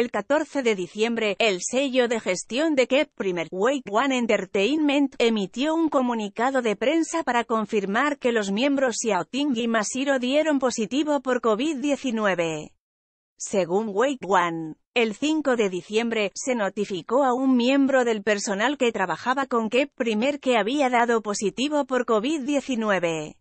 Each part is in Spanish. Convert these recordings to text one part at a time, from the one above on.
El 14 de diciembre, el sello de gestión de Kep Primer Wake One Entertainment emitió un comunicado de prensa para confirmar que los miembros Xiaoting y Masiro dieron positivo por COVID-19. Según Wake One, el 5 de diciembre, se notificó a un miembro del personal que trabajaba con Kep Primer que había dado positivo por COVID-19.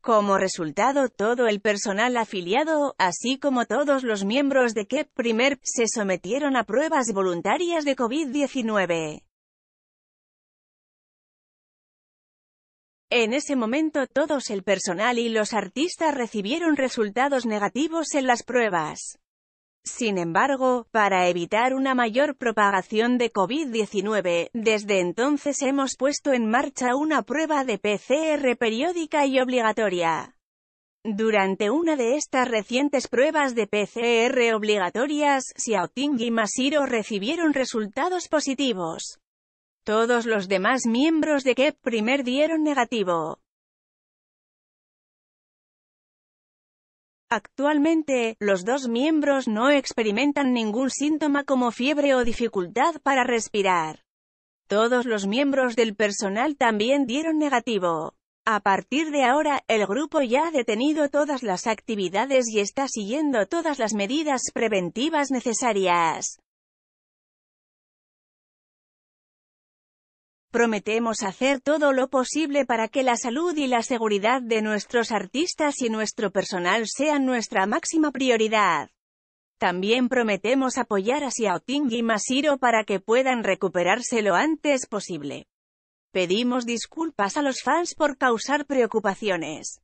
Como resultado, todo el personal afiliado, así como todos los miembros de KEP Primer, se sometieron a pruebas voluntarias de COVID-19. En ese momento todos el personal y los artistas recibieron resultados negativos en las pruebas. Sin embargo, para evitar una mayor propagación de COVID-19, desde entonces hemos puesto en marcha una prueba de PCR periódica y obligatoria. Durante una de estas recientes pruebas de PCR obligatorias, Xiaoting y Masiro recibieron resultados positivos. Todos los demás miembros de KEP primer dieron negativo. Actualmente, los dos miembros no experimentan ningún síntoma como fiebre o dificultad para respirar. Todos los miembros del personal también dieron negativo. A partir de ahora, el grupo ya ha detenido todas las actividades y está siguiendo todas las medidas preventivas necesarias. Prometemos hacer todo lo posible para que la salud y la seguridad de nuestros artistas y nuestro personal sean nuestra máxima prioridad. También prometemos apoyar a Xiaoting y Masiro para que puedan recuperarse lo antes posible. Pedimos disculpas a los fans por causar preocupaciones.